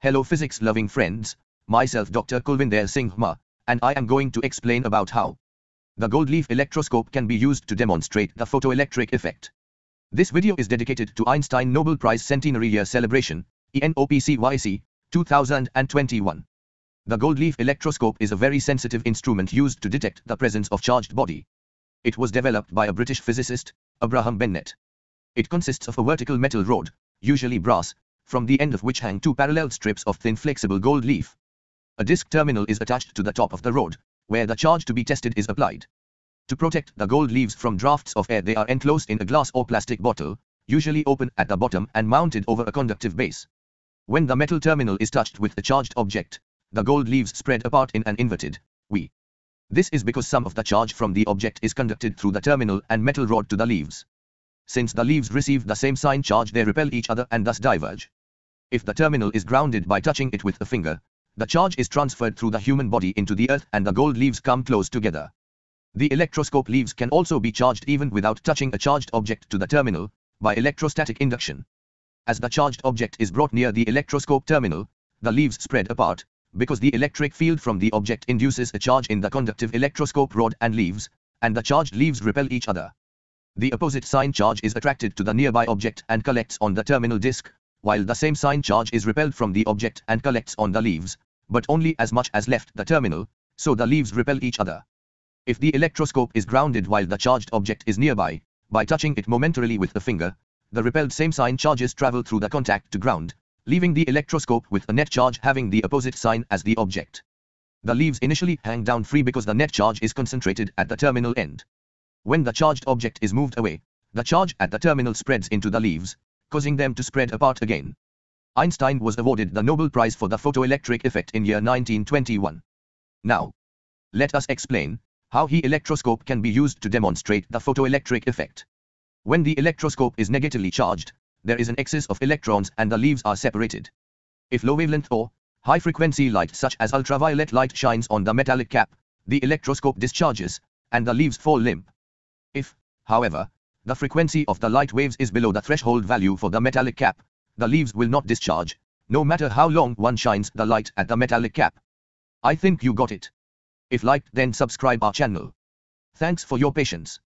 Hello physics loving friends, myself Dr. Kulvinder Singh Ma, and I am going to explain about how the gold leaf electroscope can be used to demonstrate the photoelectric effect. This video is dedicated to Einstein Nobel Prize Centenary Year Celebration, ENOPCYC, 2021. The gold leaf electroscope is a very sensitive instrument used to detect the presence of charged body. It was developed by a British physicist, Abraham Bennett. It consists of a vertical metal rod, usually brass, from the end of which hang two parallel strips of thin flexible gold leaf. A disc terminal is attached to the top of the rod, where the charge to be tested is applied. To protect the gold leaves from drafts of air they are enclosed in a glass or plastic bottle, usually open at the bottom and mounted over a conductive base. When the metal terminal is touched with the charged object, the gold leaves spread apart in an inverted V this is because some of the charge from the object is conducted through the terminal and metal rod to the leaves. Since the leaves receive the same sign charge they repel each other and thus diverge. If the terminal is grounded by touching it with the finger, the charge is transferred through the human body into the earth and the gold leaves come close together. The electroscope leaves can also be charged even without touching a charged object to the terminal, by electrostatic induction. As the charged object is brought near the electroscope terminal, the leaves spread apart, because the electric field from the object induces a charge in the conductive electroscope rod and leaves, and the charged leaves repel each other. The opposite sign charge is attracted to the nearby object and collects on the terminal disk, while the same sign charge is repelled from the object and collects on the leaves, but only as much as left the terminal, so the leaves repel each other. If the electroscope is grounded while the charged object is nearby, by touching it momentarily with the finger, the repelled same sign charges travel through the contact to ground, leaving the electroscope with a net charge having the opposite sign as the object. The leaves initially hang down free because the net charge is concentrated at the terminal end. When the charged object is moved away, the charge at the terminal spreads into the leaves, causing them to spread apart again. Einstein was awarded the Nobel Prize for the photoelectric effect in year 1921. Now, let us explain how he electroscope can be used to demonstrate the photoelectric effect. When the electroscope is negatively charged, there is an excess of electrons and the leaves are separated. If low-wavelength or high-frequency light such as ultraviolet light shines on the metallic cap, the electroscope discharges, and the leaves fall limp. If, however, the frequency of the light waves is below the threshold value for the metallic cap, the leaves will not discharge, no matter how long one shines the light at the metallic cap. I think you got it. If liked then subscribe our channel. Thanks for your patience.